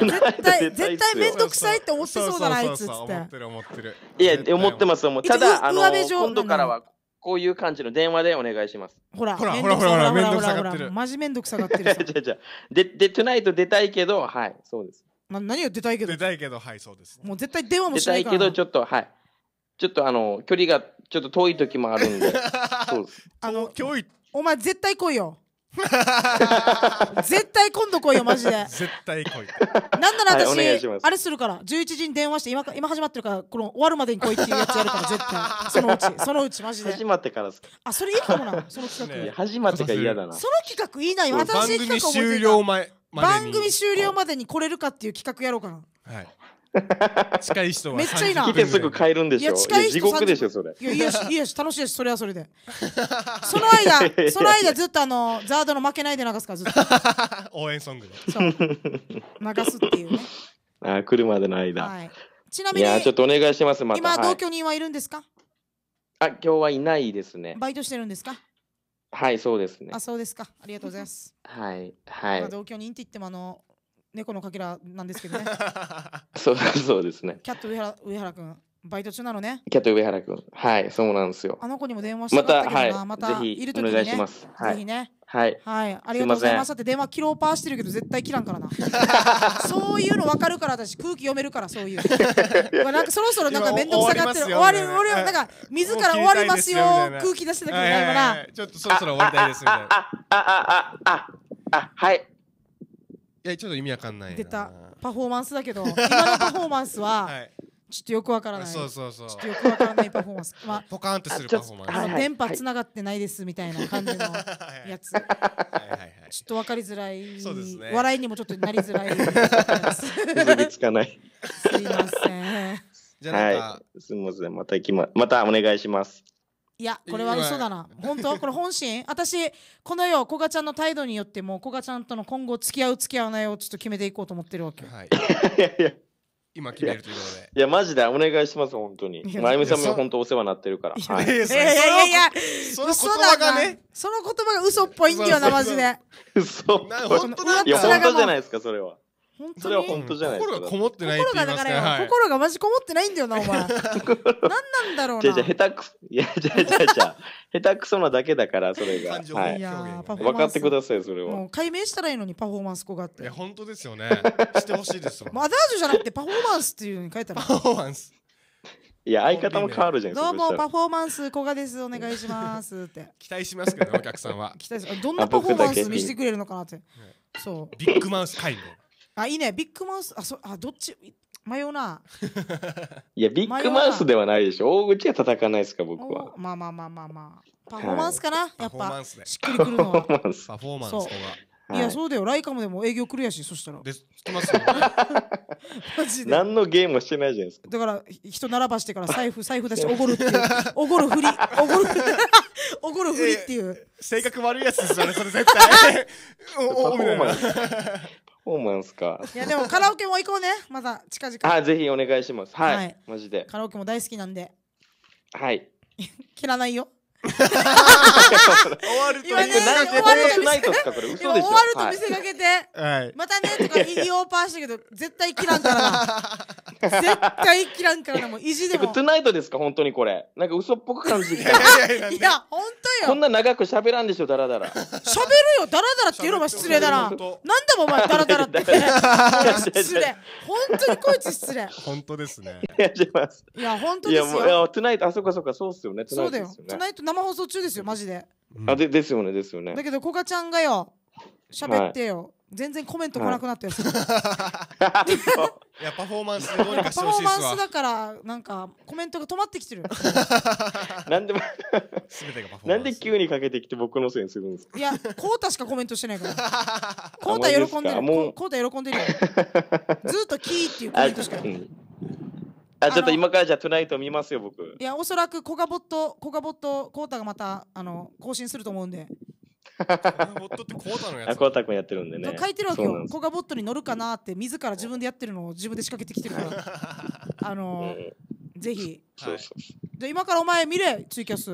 絶対絶対面倒くさいって思ってそうだなあいつって思ってる思ってるいや思ってます思ただあの今度からはこういう感じの電話でお願いします。ほら、ほら、ほら、ほら、ほほほららら、ほら、ほら、ほら、ほら。マジめんどくさがってる。じゃじゃで、で、トゥナイト出たいけど、はい、そうです。な何を出たいけど出たいけどはいそうですもう絶対電話もしなたいけどちょっとはいちょっとあの距離がちょっと遠い時もあるんで そうですあの今日お前絶対来いよ 絶対今度来いよマジで 絶対来いなんならお願い私、あれするから11時に電話して今今始まってるからこの終わるまでに来いっていうやつやるから絶対そのうちそのうちマジで始まってからすあそれいいかもなその企画、ね始まってから嫌だなその企画いいな今新しい企画終覚え了前番組終了までに来れるかっていう企画やろうかな。はい。近い人はめっちゃいいな。来てすぐ帰るんでしょ。いや近い人地獄でしょそれ。いやいやしいやし楽しいですそれはそれで。その間 その間ずっとあのザードの負けないで流すからずっと。応援ソングで。そう。流すっていうね。あ来るまでの間。はい。ちなみにちょっとお願いしますまた。今同居人はいるんですか。あ今日はいないですね。バイトしてるんですか。はい、そうですね。あ、そうですか。ありがとうございます。はい、はい。まあ、同居人って言っても、あの、猫のかけらなんですけどね。そう、そうですね。キャット上原、上原君。バイト中なのね。キャット上原くん。はい、そうなんですよ。あの子にも電話してたまた、はい、またいる時に、ね、お願いします。はい、ぜひね。はい。はい、ありがとうございます。さて電話切ろうパーしてるけど絶対切らんからな。そういうの分かるから私空気読めるからそういう。まあなんかそろそろなんか面倒くさがってる。終わり、俺はなんか自ら終わりますよ空気出してたけどないかな。ちょっとそろそろ終わりたいですみたいな。あああああはい。いやちょっと意味わかんない出たパフォーマンスだけど今のパフォーマンスは。はいちょっとよくわからないそうそうそうちょっとよくわからないパフォーマンスまあポカーンとするパフォーマンス、電波つながってないですみたいな感じのやつちょっとわかりづらいそうです、ね、笑いにもちょっとなりづらい結びつかないすいませんじゃはいすみませんまた行きままたお願いしますいやこれは嘘だな本当これ本心私この世こがちゃんの態度によってもこがちゃんとの今後付き合う付き合わないをちょっと決めていこうと思ってるわけ、はい、い いやや。今決めるということで。いや、マジでお願いします、本当に。まゆみさんも本当お世話になってるから。いやいやいや、その言葉がね。その言葉が嘘っぽいんだよな、マジで。嘘。本当じゃないですか、それは。本当それは本当じゃないです心がこもってないって言いますかはい、心がマジこもってないんだよなお前 何なんだろうなじゃじゃ下手くそいやじゃじゃじゃ下手くそなだけだからそれが、はい、いや分かってくださいそれはもう解明したらいいのにパフォーマンスこがっていや本当ですよねしてほしいですマザアダージュじゃなくてパフォーマンスっていうふうに書いてあるパフォーマンスいや相方も変わるじゃんどうもパフォーマンスこがですお願いしますって期待しますけど、ね、お客さんは 期待どんなパフォーマンス見せてくれるのかなって、そうビッグマウス会合あいいねビッグマウスあそあどっち迷うな いやビッグマウスではないでしょ大口は叩かないですか僕はまあまあまあまあまあパフォーマンスかな、はい、やっぱ、ね、しっくりくるのはパフォーマンスとかいや、そうだよ。ライカムでも営業来るやし、そしたら。で、来ますよ。マジで。何のゲームもしてないじゃないですか。だから、人並ばしてから財布、財布出しておごるっていう。おごるふり。おごるふり。おごるふりっていう。性格悪いやつですよね、それ絶対。お、お、みたいな。そうなんすか。いやでもカラオケも行こうね。まだ近々。あぜひお願いします。はい。はい、マジで。カラオケも大好きなんで。はい。切らないよ。終わると見せかけて、はい、またねとか言おうパーしたけど絶対切らんからな絶対切らんからなもう意地でもトゥナイトですか本当にこれなんか嘘っぽく感じて いや本当よこんな長く喋らんでしょダラダラ喋るよダラダラって言うのは失礼だななんでもお前ダラダラって 失礼本当にこいつ失礼本当ですね いや本当ですよいやトゥナイトあそっかそっかそうっすよねそうだよトゥナイト生放送中ですよマジで、うん、あでですよねですよねだけどこカちゃんがよ喋ってよ、はい全然コメント来なくなったよ、はい、い やパフォーマンスパフォーマンスだからなんかコメントが止まってきてる なんでなんで急にかけてきて僕のせいにするんですかいやコータしかコメントしてないからコータ喜んでるコータ喜んでるよずっとキーっていうコメントしかない、あちょっと今からじゃあトゥナイト見ますよ僕いやおそらくコガボットコガボットコータがまたあの更新すると思うんでコガボットってコータのやつコータ君やってるんでね書いてるわけよコガボットに乗るかなって自ら自分でやってるのを自分で仕掛けてきてるから あの、うん、ぜひじゃあ今からお前見れツイキャス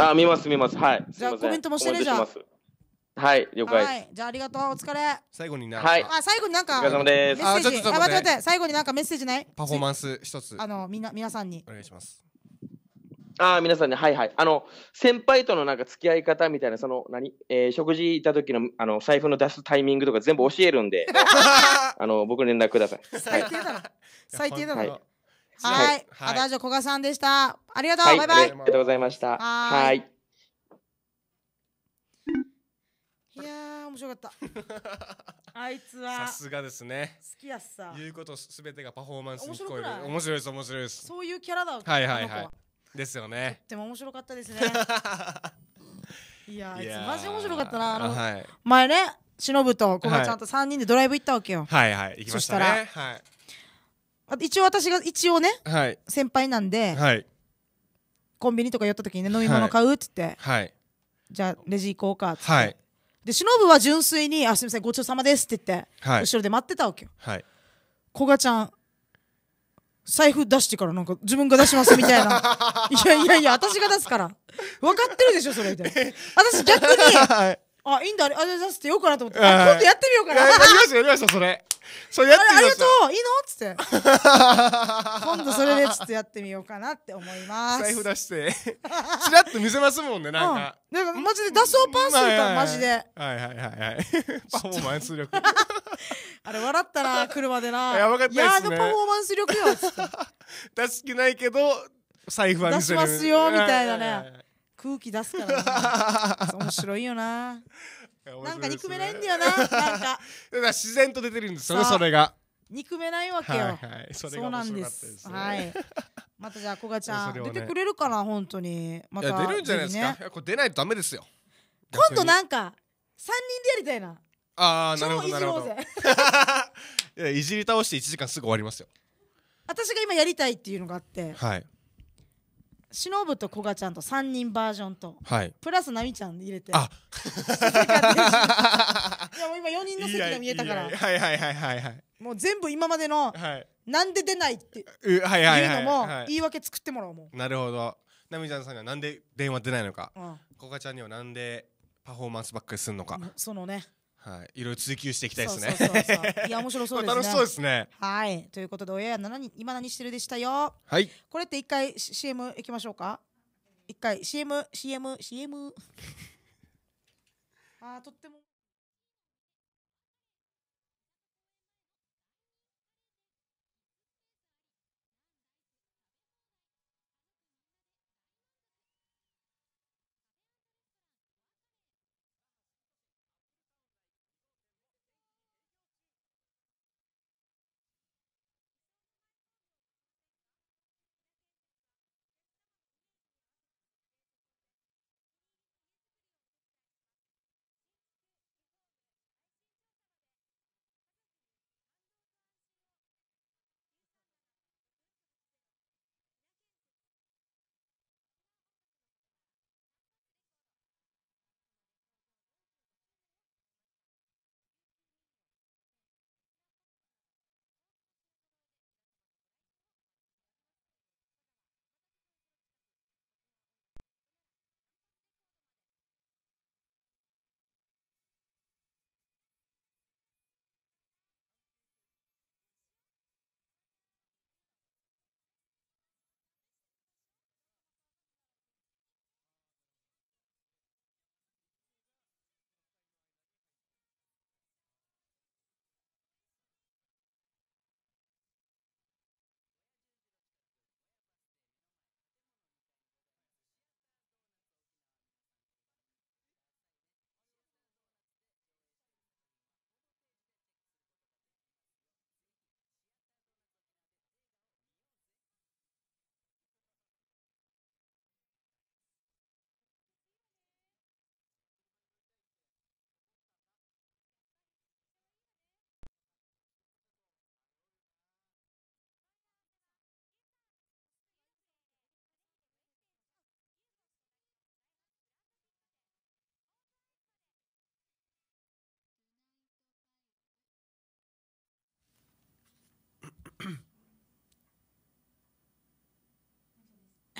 あ見ます見ますはいじゃあコメントもしてねじゃあはい了解はいじゃあありがとうお疲れ最後になはいあ最後になんかお疲れ様ですメッセージあ待って待って最後になんかメッセージないパフォーマンス一つあのみな皆さんにお願いしますあ皆さんね、はいはい。あの、先輩とのなんか付き合い方みたいな、その、何、えー、食事行った時の、あの、財布の出すタイミングとか全部教えるんで、あの、僕連絡ください。最低だな。最低だな。はい。はい。あ、大ジ夫、古賀さんでした。ありがとう、バイバイ。ありがとうございました。はい。いや面白かった あいつはさすがですね好きやっさ言うことすべてがパフォーマンスに聞こえる面白いです面白いですそういうキャラだはいはいはいですよねとても面白かったですね いやあいつマジ面白かったなあの、はい、前ね忍とコバちゃんと3人でドライブ行ったわけよはいはい行きましたねしたら、はい一応私が一応ね、はい、先輩なんで、はい、コンビニとか寄った時にね飲み物買うっつって、はい、じゃあレジ行こうかっつって、はい、で忍は純粋に「あすみませんごちそうさまです」って言って、はい、後ろで待ってたわけよ、はい、古賀ちゃん財布出してからなんか自分が出しますみたいな いやいやいや私が出すから分かってるでしょそれみたいな私逆に あいいんだあれあれ出してようかなと思って、あ今度やってみようかなやりましたやりましたそれそれやってみありがとういいのっつって 今度それでちょっとやってみようかなって思います財布出してちらっと見せますもんねなんか、うん、なんかマジで出そうパンするからマジではいはいはいはい パフォーマンス力 あれ笑ったな車でなやばかったですねいやパフォーマンス力よつって出す気ないけど財布は見せる出しますよみたいなね空気出すからな 面白いよななんか憎めないんだよななんか 自然と出てるんですよねそれが憎めないわけよ、はいはい、そそうなんです、はいまたじゃあこがちゃん、ね、出てくれるかな本当にまた出るんじゃないですか、ね、これ出ないとダメですよ今度なんか三人でやりたいなああなるほどなるほど いやいじり倒して一時間すぐ終わりますよ私が今やりたいっていうのがあってはいしのぶとこがちゃんと3人バージョンと、はい、プラスなみちゃん入れてあ いやもう今4人の席が見えたからはいはいはいはいはいもう全部今までの、はい、なんで出ないっていうのも言い訳作ってもらおうもうなるほどなみちゃんさんがなんで電話出ないのか、うん、こがちゃんにはなんでパフォーマンスばっかりするのかそのねはい、いろいろ追求していきたいですね。そうそうそういや面白そうですね。楽しそうですね。はい、ということで親や七に今何してるでしたよ。はい。これって一回 CM 行きましょうか。一回 CM CM CM。あとっても。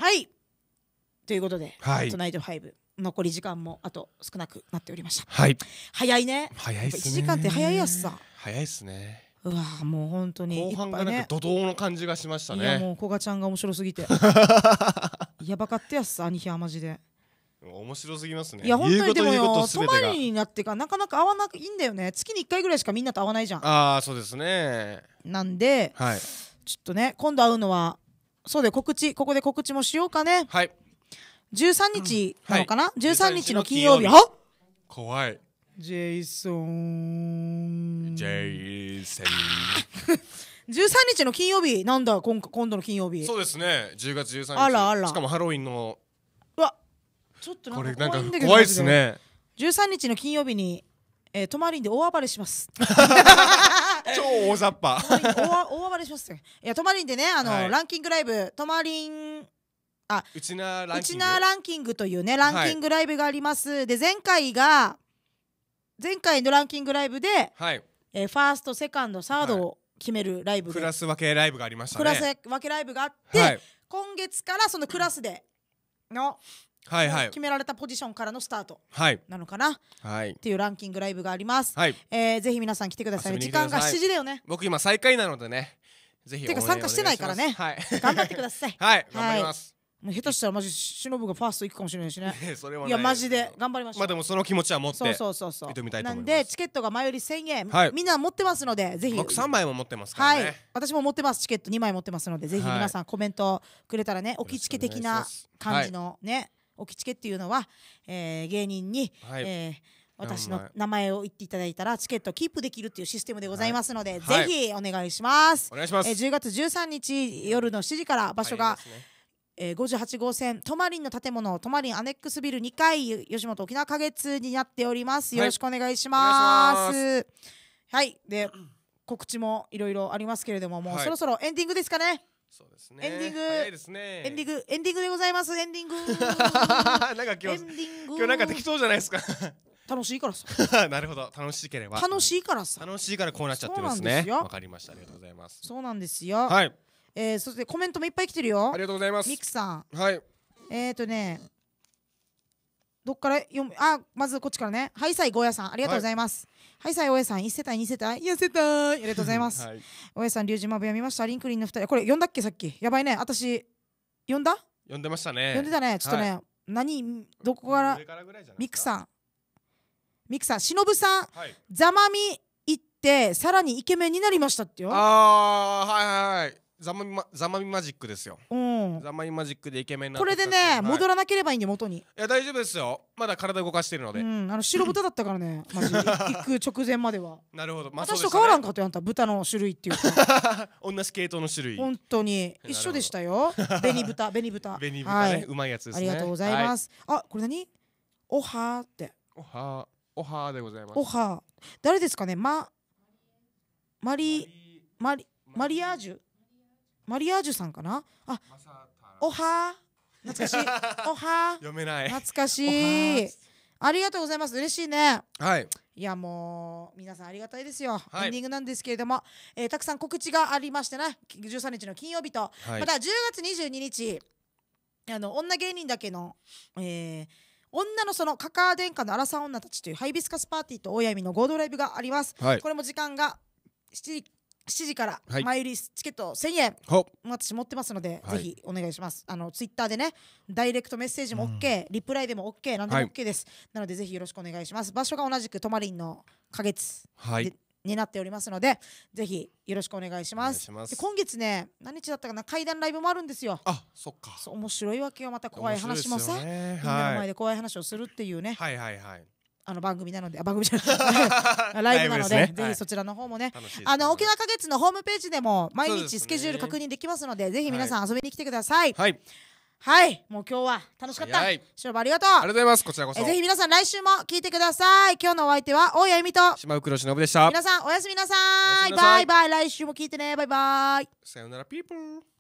はいということで「はいトナイトファイブ残り時間もあと少なくなっておりましたはい早いね早いっすね1時間って早いやつさ早いっすねうわもう本当に後半がいなんか怒涛の感じがしましたいやねもう古賀ちゃんが面白すぎて やばかったやつさ兄貴はマジで面白すぎますねいや本当にでもよ泊まりになってからなかなか会わなくいいんだよね月に1回ぐらいしかみんなと会わないじゃんああそうですねなんではいちょっとね今度会うのはそうで告知ここで告知もしようかねはい13日なのかな、うんはい、13日の金曜日怖いジェイソンジェイン13 日の金曜日なんだ今今度の金曜日そうですね10月13日あらあらしかもハロウィンのわちょっとなんか怖いんだけど怖いですね13日の金曜日に、えー、泊まりんで大暴れします 超大雑把大暴れしますいや泊まりんでねあの、はい、ランキングライブ泊まりんあうちなランキングランキングというねランキングライブがあります、はい、で前回が前回のランキングライブで、はい、えー、ファーストセカンドサードを決めるライブ、クラス分けライブがありましたねクラス分けライブがあって、今月からそのクラスでのはいはい、決められたポジションからのスタートなのかな、はい、っていうランキングライブがあります、はいえー、ぜひ皆さん来てください、ね、時間が7時だよね僕今最下位なのでねぜひてか参加してないからね、はい、頑張ってください はい、頑張ります、もう下手したらマジしのぶがファースト行くかもしれないしね いやマジで頑張りましょまあでもその気持ちは持ってそうそうそうそうなんでチケットが前より1000円、はい、みんな持ってますのでぜひ僕3枚も持ってますからね、はい、私も持ってますチケット2枚持ってますのでぜひ皆さんコメントくれたらね、はい、置きチケ的な感じのね、置きチケっていうのは、えー、芸人に、はい、えー、私の名前を言っていただいたらチケットキープできるっていうシステムでございますので、はい、ぜひお願いします。お願いします。えー、10月13日夜の7時から場所が、ね、えー、58号線トマリンの建物トマリンアネックスビル2階吉本沖縄花月になっております。よろしくお願いします。はい、はい、で告知もいろいろありますけれどももうそろそろエンディングですかね。そうですね。エンディング。早いですね。エンディング、エンディングでございます。エンディング。なんか今日、今日なんか適当じゃないですか楽しいからさ。なるほど、楽しければ。楽しいからさ。楽しいからこうなっちゃってますね。わかりました。ありがとうございます。そうなんですよ。はい。えー、そしてコメントもいっぱい来てるよ。ありがとうございます。ミクさん。はい。えっ、ー、とね。どっから読むあまずこっちからねハイサイゴーヤさんありがとうございます、ハイサイ大ヤさん1世帯2世帯4世帯ありがとうございます大家はい、さん龍神マブ読みましたリンクリンの2人これ読んだっけさっきやばいね私読んだ読んでましたね読んでたねちょっとね、はい、何どこからミクさんミクさんしのぶさん、ざまみ行ってさらにイケメンになりましたってよああはいはいはいざまみざまみマジックですよ、うん、ざまみマジックでイケメンなこれでね、はい、戻らなければいいんで元にいや大丈夫ですよまだ体動かしてるので、うん、あの白豚だったからねマジ 行く直前まではなるほど、まあね、私と変わらんかとやんた豚の種類っていうか同じ系統の種類本当に一緒でしたよ紅 豚紅豚紅豚ね、はい、うまいやつですねありがとうございます、はい、あこれ何おはーっておはーおはーでございますおはー誰ですかねまマリマリマリアージュマリアージュさんかなあおは懐かしいおは 読めない懐かしいありがとうございます嬉しいねはいいやもう皆さんありがたいですよ、はい、エンディングなんですけれども、えー、たくさん告知がありましてな13日の金曜日と、はい、また10月22日あの女芸人だけの、えー、女のそのカカア殿下のアラサー女たちというハイビスカスパーティーと大闇の合同ライブがあります、はい、これも時間が7 7時から前売りチケット1000円、はい、私持ってますので、はい、ぜひお願いしますあのツイッターでねダイレクトメッセージも OK、うん、リプライでも OK 何でも OK です、はい、なのでぜひよろしくお願いします場所が同じく泊まりんの花月はいになっておりますのでぜひよろしくお願いします今月ね何日だったかな階談ライブもあるんですよあそっか面白いわけよまた怖い話もさ、ね、みんなの前で怖い話をするっていうねはいはいはいあの番組なので番組じゃない ライブなので、ね、ぜひそちらの方もねはい、あの沖縄花月のホームページでも毎日スケジュール確認できますので、ね、ぜひ皆さん遊びに来てください。はいはい、もう今日は楽しかった。しろありがとう。ありがとうございます。こちらこそ。ぜひ皆さん来週も聞いてください。今日のお相手は大谷由美と島袋忍でした。皆さんおやすみなさい。バイバイ。来週も聞いてね。バイバイ。さよならピープル。